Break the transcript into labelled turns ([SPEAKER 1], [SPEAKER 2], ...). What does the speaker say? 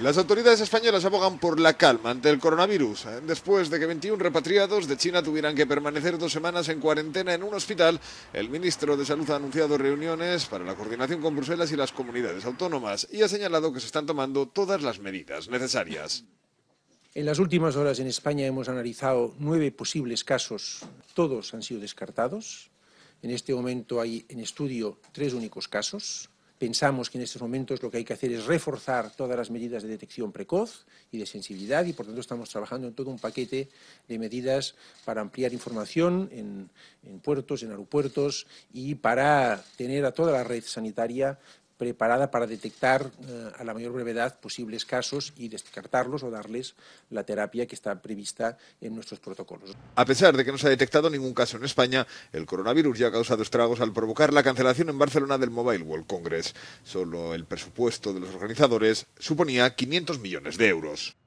[SPEAKER 1] Las autoridades españolas abogan por la calma ante el coronavirus, eh, después de que 21 repatriados de China tuvieran que permanecer dos semanas en cuarentena en un hospital. El ministro de Salud ha anunciado reuniones para la coordinación con Bruselas y las comunidades autónomas y ha señalado que se están tomando todas las medidas necesarias.
[SPEAKER 2] En las últimas horas en España hemos analizado nueve posibles casos. Todos han sido descartados. En este momento hay en estudio tres únicos casos Pensamos que en estos momentos lo que hay que hacer es reforzar todas las medidas de detección precoz y de sensibilidad y por tanto estamos trabajando en todo un paquete de medidas para ampliar información en, puertos, en aeropuertos y para tener a toda la red sanitaria preparada para detectar eh, a la mayor brevedad posibles casos y descartarlos o darles la terapia que está prevista en nuestros protocolos.
[SPEAKER 1] A pesar de que no se ha detectado ningún caso en España, el coronavirus ya ha causado estragos al provocar la cancelación en Barcelona del Mobile World Congress. Solo el presupuesto de los organizadores suponía 500 millones de euros.